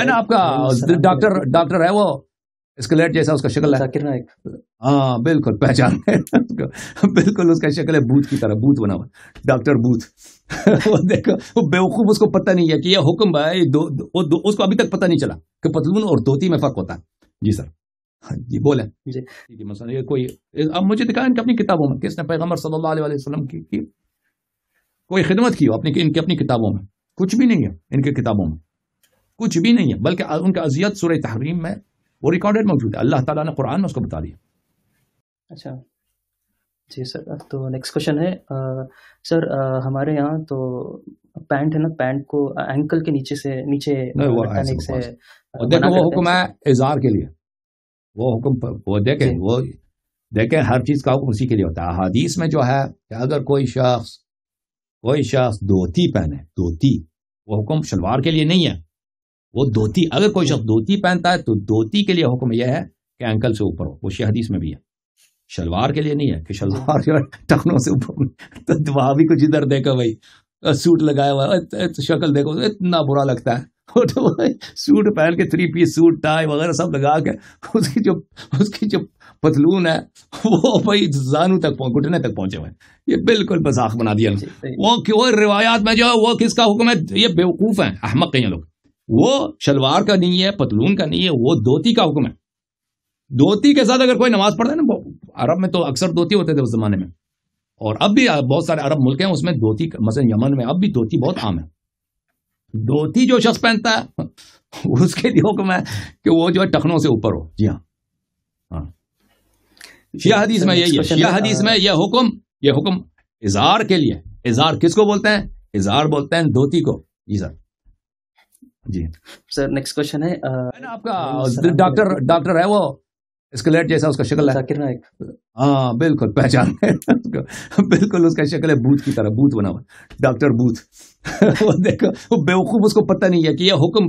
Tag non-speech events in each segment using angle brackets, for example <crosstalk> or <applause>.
ہے نا آپ کا ڈاکٹر ڈاکٹر ہے وہ اسکلیٹ جیسا اس کا شکل ہے ہاں بالکل پہچان بالکل اس کا شکل ہے بوتھ کی طرح بوتھ بنا ہوا ڈاکٹر بوتھ وہ دیکھو وہ بیوقوف اس کو پتہ نہیں ہے کہ یہ حکم ہے اس کو ابھی تک پتہ نہیں چلا کہ پتلون اور دھوتی میں فرق ہوتا ہے جی سر ہاں، جی بولیں جی۔, جی،, جی مسئلہ یہ کوئی اب مجھے دکھائیں کہ اپنی کتابوں میں کس نے پیغمبر صلی اللہ علیہ وسلم کی کوئی خدمت کی ہو اپنی ان کی اپنی کتابوں میں کچھ بھی نہیں ہے ان کی کتابوں میں کچھ بھی نہیں ہے بلکہ ان کا اذیت سورہ تحریم میں وہ ریکارڈڈ موجود ہے اللہ تعالیٰ نے قرآن اس کو بتا دیا اچھا جی سر تو نیکسٹ کوشچن ہے سر ہمارے یہاں تو پینٹ ہے نا پینٹ کو اینکل کے نیچے سے نیچے وہ حکم ہے اظہار کے لیے وہ حکم وہ دیکھیں جی۔ وہ دیکھیں ہر چیز کا حکم اسی کے لیے ہوتا ہے احادیث میں جو ہے کہ اگر کوئی شخص کوئی شخص پہنے وہ حکم شلوار کے لیے نہیں ہے وہ دھوتی اگر کوئی شخص دھوتی پہنتا ہے تو دھوتی کے لیے حکم یہ ہے کہ اینکل سے اوپر ہو وہ حدیث میں بھی ہے شلوار کے لیے نہیں ہے کہ شلوار جو ہے ٹکنوں سے اوپر تو دعا بھی کچھ ادھر دیکھو بھائی سوٹ لگایا ہوا شکل دیکھو اتنا برا لگتا ہے سوٹ پہن کے تھری پیس سوٹ ٹائی وغیرہ سب لگا کے اس کی جو اس کی جو پتلون ہے وہ زانو تک گھٹنے تک پہنچے ہوئے یہ بالکل بذاخ بنا دیا جی، وہ کیوں روایات میں جو ہے وہ کس کا حکم ہے یہ بیوقوف ہے لوگ وہ شلوار کا نہیں ہے پتلون کا نہیں ہے وہ دھوتی کا حکم ہے دھوتی کے ساتھ اگر کوئی نماز پڑھتا ہے نا عرب میں تو اکثر دھوتی ہوتے تھے اس زمانے میں اور اب بھی بہت سارے عرب ملک ہیں اس میں دھوتی مثلا یمن میں اب بھی دھوتی بہت عام ہے دھوتی جو شخص پہنتا ہے اس کے لیے حکم ہے کہ وہ جو ہے ٹخنوں سے اوپر ہو جی ہاں ہاں حدیث میں یہی شیعہ حدیث میں ہاں۔ یہ حکم یہ حکم اظہار کے لیے اظہار کس کو بولتے ہیں اظہار بولتے ہیں دھوتی کو جی سر جی اس کو پتا نہیں ہے ہے کہ یہ حکم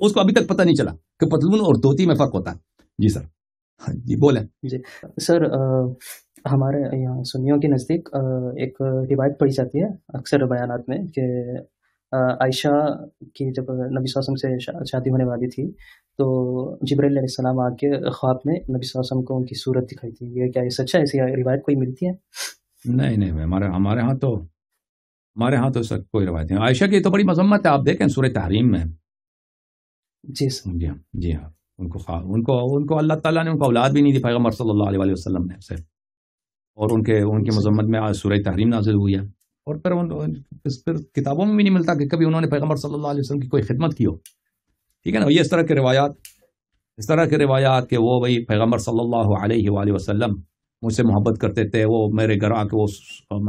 اس کو ابھی تک نہیں چلا کہ پتلون اور دھوتی میں فرق ہوتا ہے جی سر ہاں جی، بولیں جی بولے سر ہمارے یہاں سنیوں کے نزدیک ایک روایت پڑھی جاتی ہے اکثر بیانات میں کہ عائشہ کی جب نبی صلی اللہ علیہ وسلم سے شادی ہونے والی تھی تو جبر علیہ السلام آ کے خواب میں نبی صلی اللہ علیہ وسلم کو ان کی صورت دکھائی تھی یہ کیا یہ سچا ہے ایسی روایت کوئی ملتی ہے نہیں نہیں ہمارے ہمارے ہاں تو ہمارے ہاں تو سر کوئی روایت نہیں عائشہ کی تو بڑی مذمت ہے آپ دیکھیں سورہ تحریم میں جی سر جی ہاں جی ہاں ان کو خواب ان کو ان کو اللہ تعالیٰ نے ان کو اولاد بھی نہیں دی پائے صلی اللہ علیہ وسلم نے اسے اور ان کے ان کی جی۔ مذمت میں آج سورہ تحریم نازل ہوئی ہے اور پھر پھر کتابوں میں بھی نہیں ملتا کہ کبھی انہوں نے پیغمبر صلی اللہ علیہ وسلم کی کوئی خدمت کی ہو ٹھیک ہے نا یہ اس طرح کے روایات اس طرح کے روایات کہ وہ بھائی پیغمبر صلی اللہ علیہ وآلہ وسلم مجھ سے محبت کرتے تھے وہ میرے گھر آ کے وہ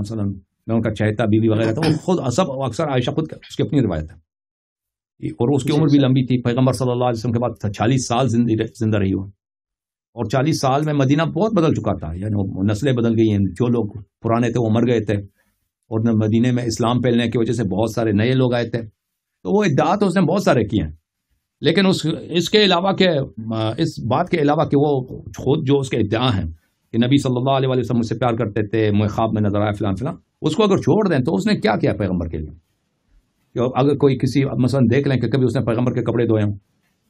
مثلا میں ان کا چہتا بیوی وغیرہ تھا وہ خود سب اکثر عائشہ خود اس کی اپنی روایت ہے اور اس کی جی، عمر جی، بھی لمبی تھی پیغمبر صلی اللہ علیہ وسلم کے بعد چالیس سال زندہ رہی ہوں اور چالیس سال میں مدینہ بہت بدل چکا تھا یعنی وہ نسلیں بدل گئی ہیں جو لوگ پرانے تھے وہ مر گئے تھے اور مدینے میں اسلام پھیلنے کی وجہ سے بہت سارے نئے لوگ آئے تھے تو وہ ادعا تو اس نے بہت سارے کیے ہیں لیکن اس اس کے علاوہ کہ اس بات کے علاوہ کہ وہ خود جو اس کے ادعا ہیں کہ نبی صلی اللہ علیہ وسلم مجھ سے پیار کرتے تھے میں خواب میں نظر آیا فلاں فلاں اس کو اگر چھوڑ دیں تو اس نے کیا کیا پیغمبر کے لیے کہ اگر کوئی کسی مثلاً دیکھ لیں کہ کبھی اس نے پیغمبر کے کپڑے دھوئے ہوں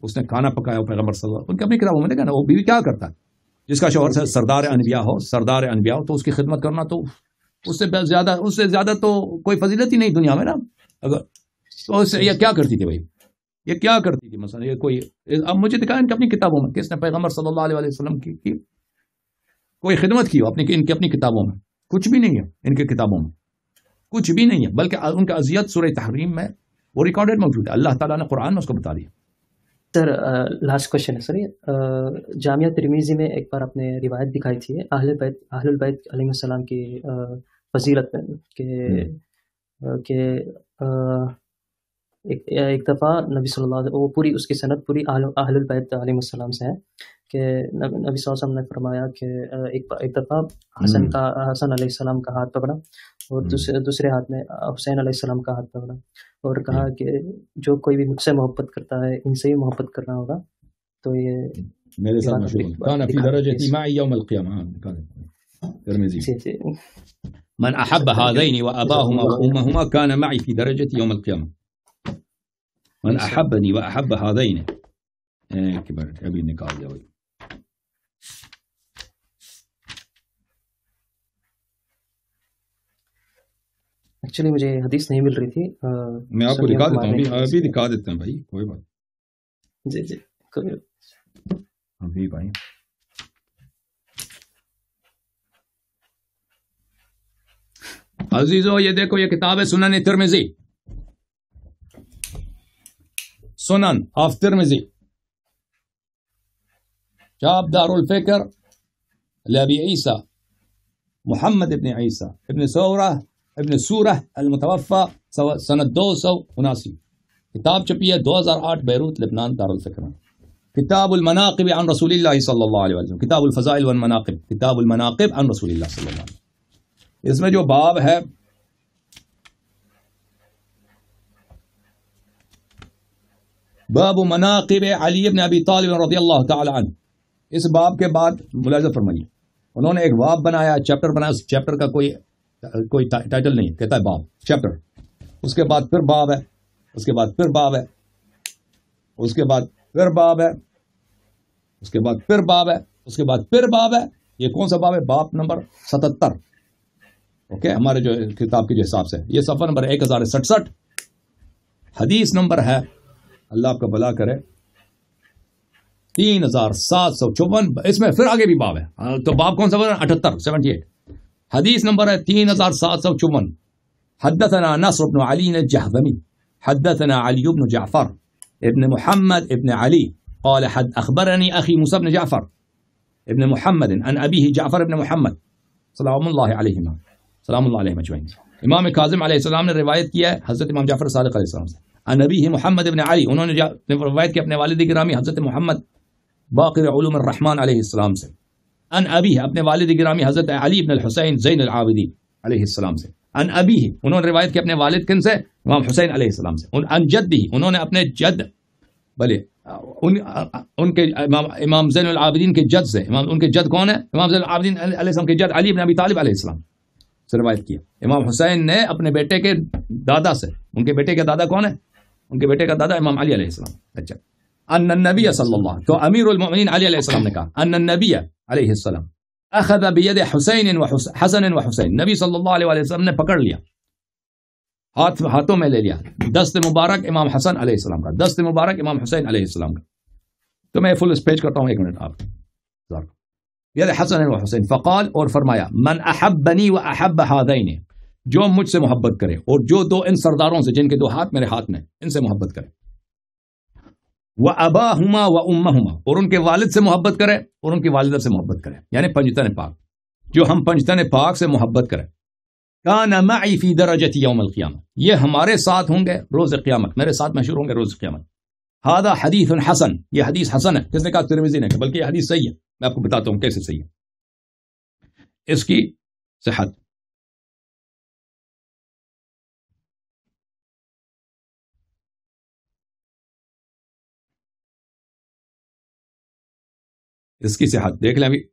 اس نے کھانا پکایا ہو پیغمبر صلی اللہ علیہ وسلم ان کی اپنی کتابوں میں دیکھا نا وہ بیوی کیا کرتا ہے جس کا شوہر سردار انبیاء ہو سردار انبیاء ہو تو اس کی خدمت کرنا تو اس سے زیادہ اس سے زیادہ تو کوئی فضیلت ہی نہیں دنیا میں نا اگر تو اس سے یہ کیا کرتی تھی بھائی یہ کیا کرتی تھی یہ کوئی اب مجھے اپنی کتابوں میں کس نے پیغمبر صلی اللہ علیہ وسلم کی کی کی کی کوئی خدمت ہو اپنی اپنی ان کتابوں میں کچھ بھی نہیں ہے ان کی کتابوں میں کچھ بھی نہیں ہے بلکہ ان کا اذیت سورہ تحریم میں وہ ریکارڈیڈ موجود ہے اللہ تعالیٰ نے قرآن میں اس کو بتا دیا سر لاسٹ کوشچن ہے سر جامعہ ترمیزی میں ایک بار آپ نے روایت دکھائی تھی اہل بیت اہل البید علیہ السلام کی فضیلت میں کہ کہ ایک ایک دفعہ نبی صلی اللہ علیہ وسلم وہ پوری اس کی صنعت پوری اہل البیت علیہ السلام سے ہے کہ نبی صلی اللہ علیہ وسلم نے فرمایا کہ ایک ایک دفعہ حسن کا حسن علیہ السلام کا ہاتھ پکڑا اور دوسرے دوسرے ہاتھ میں حسین علیہ السلام کا ہاتھ پکڑا اور کہا کہ جو کوئی بھی مجھ سے محبت کرتا ہے ان سے ہی محبت کرنا ہوگا تو یہ میرے ساتھ مشہور كان في درجة معي يوم القيامة ترمذي من أحب هذين وأباهما وأمهما كان معي في درجة يوم القيامة من أحبني وأحب هذين إيه كبرت أبي نقال دوي एक्चुअली मुझे हदीस नहीं मिल रही थी आ, मैं आपको दिखा देता हूँ अभी अभी दिखा देते हैं भाई कोई बात जी जी कोई अभी भाई عزیزو یہ دیکھو یہ کتاب ہے سنن तिरमिजी سنن آف ترمزي جاب دار الفکر لابی عیسیٰ محمد ابن عیسیٰ ابن سورہ ابن سورہ المتوفى سنة دو سو اناسی کتاب چپی ہے آٹھ بیروت لبنان دار الفکر کتاب المناقب عن رسول اللہ صلی اللہ علیہ وسلم کتاب الفضائل والمناقب کتاب المناقب عن رسول اللہ صلی اللہ علیہ وسلم اس میں جو باب ہے باب مناقب علی ابن ابی طالب رضی اللہ تعالی عنہ اس باب کے بعد فرمائیے انہوں نے ایک باب بنایا چیپٹر بنایا اس چیپٹر کا کوئی کوئی ٹائٹل نہیں کہتا ہے باب چیپٹر اس کے بعد پھر باب ہے اس کے بعد پھر باب ہے اس کے بعد پھر باب ہے اس کے بعد پھر باب ہے اس کے بعد پھر باب ہے یہ کون سا باب ہے باب نمبر ستتر اوکے ہمارے جو کتاب کے جو حساب سے یہ سفر نمبر ایک ہزار سٹسٹھ حدیث نمبر ہے اللہ آپ کا بلا کرے تین ہزار سات سو چون اس میں پھر آگے بھی باب ہے تو باب کون سا اٹھتر سیونٹی ایٹ حدیث نمبر ہے تین ہزار سات سو چون حدثنا نصر بن علی نے جہدمی حدثنا علی بن جعفر ابن محمد ابن علی قال حد اخبرنی اخی موسیٰ بن جعفر ابن محمد ان ابیه جعفر ابن محمد صلی اللہ علیہ وسلم سلام اللہ علیہ مجمعین امام کاظم علیہ السلام نے روایت کیا ہے حضرت امام جعفر صادق علیہ السلام سے نبی ہی محمد ابن علی انہوں نے روایت کی اپنے والد گرامی حضرت محمد باقر علوم الرحمن علیہ السلام سے ان ابی اپنے والد گرامی حضرت علی ابن الحسین زین العابدین علیہ السلام سے ان ابی ہی انہوں نے روایت کی اپنے والد کن سے امام حسین علیہ السلام سے ان جد ہی انہوں نے اپنے جد بلے ان, ان کے امام, امام زین العابدین کے جد سے امام ان کے جد کون ہے امام زین العابدین علیہ السلام کے جد علی ابن ابی طالب علیہ السلام سے روایت کیا امام حسین نے اپنے بیٹے کے دادا سے ان کے بیٹے کا دادا کون ہے ان کے بیٹے کا دادا امام علی علیہ السلام اچھا ان النبی صلی اللہ تو امیر المؤمنین علی علیہ السلام نے کہا ان النبی علیہ السلام اخذ بید حسین و حسن و حسین نبی صلی اللہ علیہ وسلم نے پکڑ لیا ہاتھ ہاتھوں میں لے لیا دست مبارک امام حسن علیہ السلام کا دست مبارک امام حسین علیہ السلام کا تو میں فل اسپیچ کرتا ہوں ایک منٹ آپ حسن و حسین فقال اور فرمایا من احبنی و احب ہاد جو مجھ سے محبت کرے اور جو دو ان سرداروں سے جن کے دو ہاتھ میرے ہاتھ میں ان سے محبت کرے وہ ابا ہما و اما ہما اور ان کے والد سے محبت کرے اور ان کی والدہ سے محبت کرے یعنی پنجتن پاک جو ہم پنجتن پاک سے محبت کریں القیامہ یہ ہمارے ساتھ ہوں گے روز قیامت میرے ساتھ مشہور ہوں گے روز قیامت ہادہ حدیث الحسن یہ حدیث حسن ہے کس نے کہا نے کہ بلکہ یہ حدیث صحیح ہے میں آپ کو بتاتا ہوں کیسے صحیح ہے اس کی صحت اس کی صحت دیکھ لیں ابھی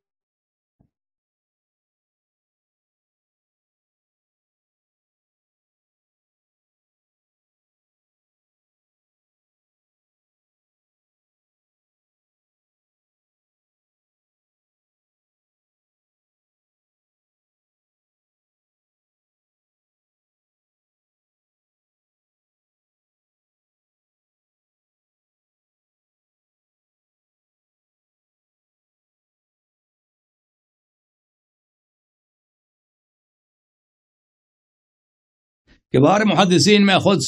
محدثین میں خود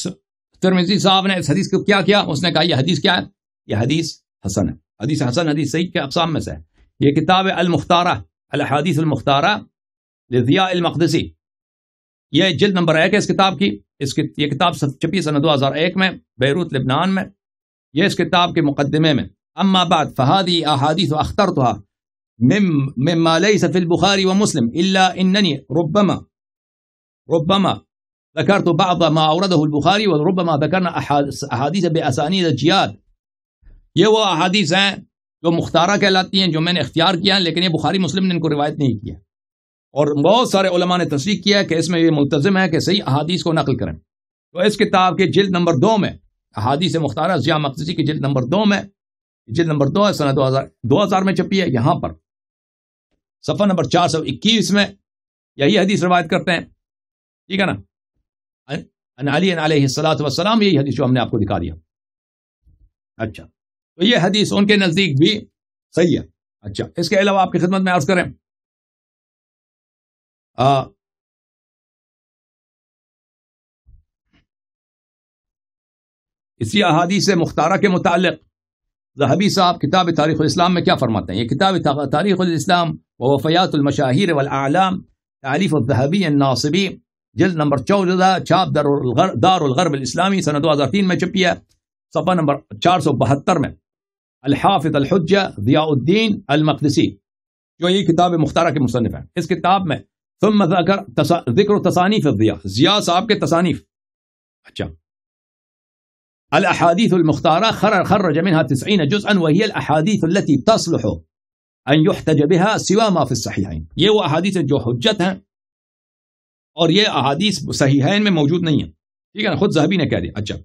ترمیزی صاحب نے اس حدیث کو کیا کیا اس نے کہا یہ حدیث کیا ہے یہ حدیث حسن ہے حدیث حسن حدیث سعید کے اقسام میں سے یہ کتاب المختارہ الحادیث المختارہ لضیاء المقدسی یہ جلد نمبر ایک ہے اس کتاب کی اس کی یہ کتاب چھپی سن دو ہزار ایک میں بیروت لبنان میں یہ اس کتاب کے مقدمے میں اما بعد فہادی احادیث و اختر تو مسلم ربما ربما ذكرت بعض ما أورده البخاري وربما ذكرنا احادیث یہ وہ احادیث ہیں جو مختارہ کہلاتی ہیں جو میں نے اختیار کیا لیکن یہ بخاری مسلم نے ان کو روایت نہیں کیا اور بہت سارے علماء نے تصدیق کیا کہ اس میں یہ ملتظم ہے کہ صحیح احادیث کو نقل کریں تو اس کتاب کے جلد نمبر دو میں احادیث مختارہ ضیاء مقدسی کی جلد نمبر دو میں جلد نمبر دو ہے سنہ دو ہزار دو ہزار میں چھپی ہے یہاں پر صفحہ نمبر چار سو اکیس میں یہی حدیث روایت کرتے ہیں ٹھیک ہے نا ان علی علیہ السلام والسلام یہی حدیث جو ہم نے آپ کو دکھا دیا اچھا تو یہ حدیث ان کے نزدیک بھی صحیح ہے اچھا اس کے علاوہ آپ کی خدمت میں عرض کریں آ آه. اسی احادیث مختارہ کے متعلق ذہبی صاحب کتاب تاریخ الاسلام میں کیا فرماتے ہیں يعني یہ کتاب تاریخ الاسلام ووفیات المشاہیر والاعلام تعریف الذهبی الناصبی جلد نمبر 14 چاپ دار الغرب دار الغرب الاسلامی سنه 2003 میں چھپی ہے صفحہ نمبر 472 میں الحافظ الحجه ضياء الدين المقدسي جو یہ کتاب مختارہ مصنف ہیں اس کتاب میں ثم ذكر تص... ذکر تصانیف الضیاء ضیاء صاحب کے تصانیف اچھا الاحاديث المختارة خرج منها 90 جزءا وهي الاحاديث التي تصلح ان يحتج بها سوى ما في الصحيحين. يو احاديث جو حجتها اور یہ احادیث صحیح ہے ان میں موجود نہیں ہے ٹھیک ہے نا خود زہبی نے کہہ دیا اچھا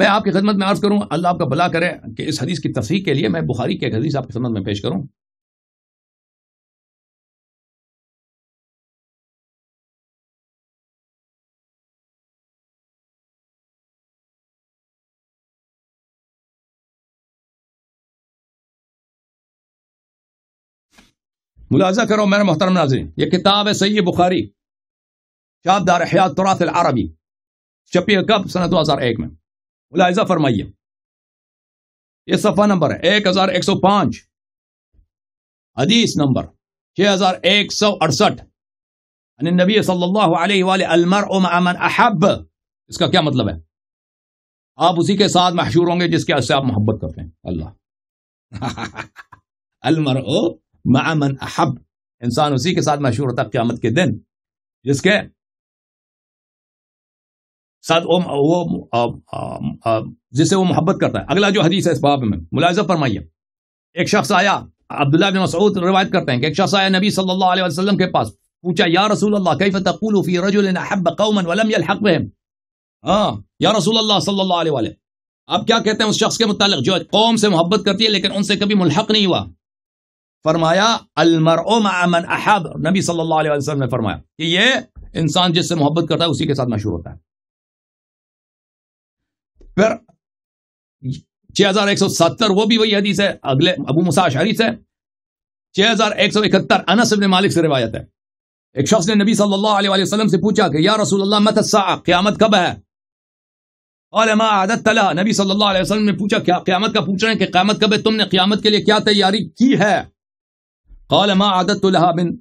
میں آپ کی خدمت میں عرض کروں اللہ آپ کا بلا کرے کہ اس حدیث کی تفریح کے لیے میں بخاری کی ایک حدیث آپ کی خدمت میں پیش کروں کرو میرے محترم ناظرین یہ کتاب ہے سید بخاری دار حیات تراث العربی کب سنہ دو ہزار ایک میں فرمائیے یہ صفحہ نمبر نمبر ہے ایک ایک ایک ہزار ہزار سو سو پانچ حدیث چھ اڑسٹھ یعنی نبی صلی اللہ علیہ وآلہ احب اس کا کیا مطلب ہے آپ اسی کے ساتھ محشور ہوں گے جس کے سے آپ محبت کرتے ہیں اللہ <laughs> المر مع من احب انسان اسی کے ساتھ مشہور ہوتا قیامت کے دن جس کے ساتھ وہ جس سے وہ محبت کرتا ہے اگلا جو حدیث ہے اس باب میں ملاحظہ فرمائیے ایک شخص آیا آية. عبداللہ بن مسعود روایت کرتے ہیں کہ ایک شخص آیا آية نبی صلی اللہ علیہ وسلم کے پاس پوچھا یا رسول اللہ کیف تقول فی رجل احب قوما ولم يلحق بهم ہاں آه. یا رسول اللہ صلی اللہ علیہ وسلم آپ کیا کہتے ہیں اس شخص کے متعلق جو قوم سے محبت کرتی ہے لیکن ان سے کبھی ملحق نہیں ہوا فرمایا المر او من احب نبی صلی اللہ علیہ وسلم نے فرمایا کہ یہ انسان جس سے محبت کرتا ہے اسی کے ساتھ مشہور ہوتا ہے پھر چھ ہزار ایک سو ستر وہ بھی وہی حدیث ہے اگلے ابو مسا شہری سے چھ ہزار ایک سو اکہتر انس ابن مالک سے روایت ہے ایک شخص نے نبی صلی اللہ علیہ وسلم سے پوچھا کہ یا رسول اللہ مت قیامت کب ہے علما عادت نبی صلی اللہ علیہ وسلم نے پوچھا کیا قیامت کا پوچھ رہے ہیں کہ قیامت کب ہے تم نے قیامت کے لیے کیا تیاری کی ہے قال ما عددت لها من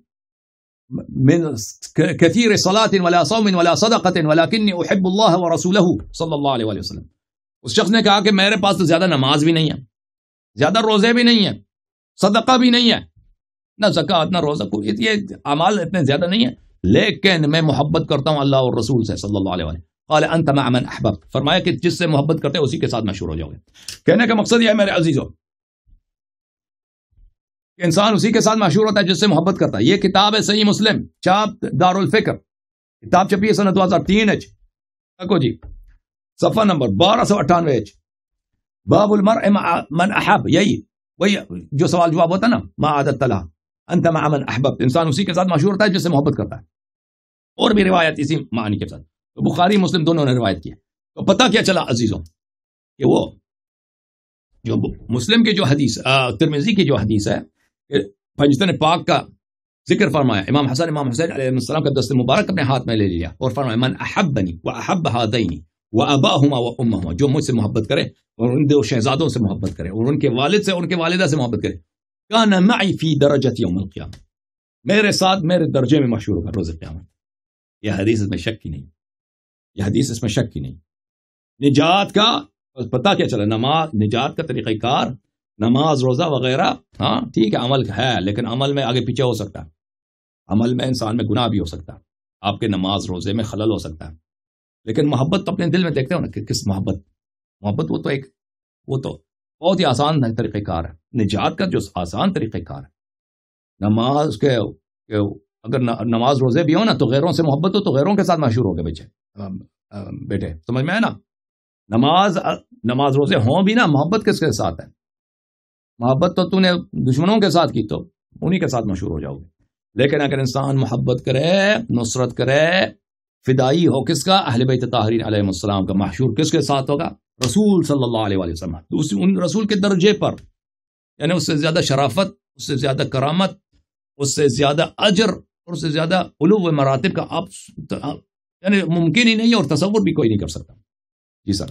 من كثير صلاة ولا صوم ولا صدقة ولكني أحب الله ورسوله صلى الله عليه وسلم اس شخص نے کہا کہ میرے پاس تو زیادہ نماز بھی نہیں ہے زیادہ روزے بھی نہیں ہیں صدقہ بھی نہیں ہے نہ زکوٰۃ نہ روزہ یہ اعمال اتنے زیادہ نہیں ہیں لیکن میں محبت کرتا ہوں اللہ رسول سے صلی اللہ علیہ قال انت مع من احببت فرمایا کہ جس سے محبت کرتے ہیں اسی کے ساتھ مشہور ہو جاؤ گے کہنے کا مقصد یہ ہے میرے عزیزوں انسان اسی کے ساتھ مشہور ہوتا ہے جس سے محبت کرتا ہے یہ کتاب ہے صحیح مسلم چاپ دار الفکر کتاب چھپی ہے سنت دو ہزار تین ایچ جی صفحہ نمبر بارہ سو اٹھانوے ایچ باب من احب یہی وہی جو سوال جواب ہوتا ہے نا ما عادت انت مع من احبب انسان اسی کے ساتھ مشہور ہوتا ہے جس سے محبت کرتا ہے اور بھی روایت اسی معنی کے ساتھ تو بخاری مسلم دونوں نے روایت کیا تو پتہ کیا چلا عزیزوں کہ وہ جو مسلم کے جو حدیث ترمیزی کی جو حدیث ہے پنجتن پاک کا ذکر فرمایا امام حسن امام حسین علیہ السلام کا دست مبارک اپنے ہاتھ میں لے لیا اور فرمایا من احب بنی و احب ہین و ابا ہما و اما ہما جو مجھ سے محبت کرے اور ان دو شہزادوں سے محبت کرے اور ان کے والد سے ان کے والدہ سے محبت کرے معی فی درجت یوم القیامہ میرے ساتھ میرے درجے میں مشہور ہوگا روز قیامت یہ حدیث اس میں شک کی نہیں یہ حدیث اس میں شک کی نہیں نجات کا پتہ کیا چلا نماز نجات کا طریقہ کار نماز روزہ وغیرہ ہاں ٹھیک ہے عمل ہے لیکن عمل میں آگے پیچھے ہو سکتا ہے عمل میں انسان میں گناہ بھی ہو سکتا ہے آپ کے نماز روزے میں خلل ہو سکتا ہے لیکن محبت تو اپنے دل میں دیکھتے ہو نا کہ کس محبت محبت وہ تو ایک وہ تو بہت ہی آسان طریقہ کار ہے نجات کا جو آسان طریقہ کار ہے نماز کے اگر نماز روزے بھی ہو نا تو غیروں سے محبت ہو تو غیروں کے ساتھ مشہور ہو گئے بچے بیٹے سمجھ میں آئے نا نماز نماز روزے ہوں بھی نا محبت کس کے ساتھ ہے محبت تو تو نے دشمنوں کے ساتھ کی تو انہی کے ساتھ مشہور ہو جاؤ گے لیکن اگر انسان محبت کرے نصرت کرے فدائی ہو کس کا اہل بیت تاہرین علیہ السلام کا مشہور کس کے ساتھ ہوگا رسول صلی اللہ علیہ وسلم ان رسول کے درجے پر یعنی اس سے زیادہ شرافت اس سے زیادہ کرامت اس سے زیادہ اجر اور اس سے زیادہ علو مراتب کا آپ یعنی ممکن ہی نہیں اور تصور بھی کوئی نہیں کر سکتا جی سر